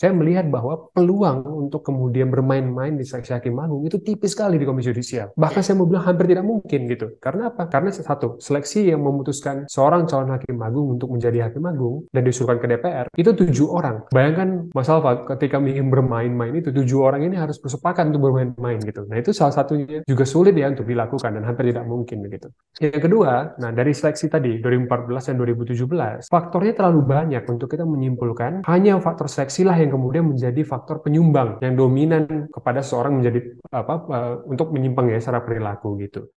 Saya melihat bahwa peluang untuk kemudian bermain-main di seleksi hakim agung itu tipis sekali di Komisi judisial Bahkan saya mau bilang hampir tidak mungkin gitu. Karena apa? Karena satu, seleksi yang memutuskan seorang calon hakim agung untuk menjadi hakim agung dan disuruhkan ke DPR itu tujuh orang. Bayangkan Mas Alfa ketika ingin bermain-main itu tujuh orang ini harus bersepakat untuk bermain-main gitu. Nah itu salah satunya juga sulit ya untuk dilakukan dan hampir tidak mungkin begitu. Yang kedua, nah dari seleksi tadi 2014 dan 2017 faktornya terlalu banyak untuk kita menyimpulkan hanya faktor seleksi lah yang yang kemudian menjadi faktor penyumbang yang dominan kepada seorang menjadi apa uh, untuk menyimpang ya secara perilaku gitu.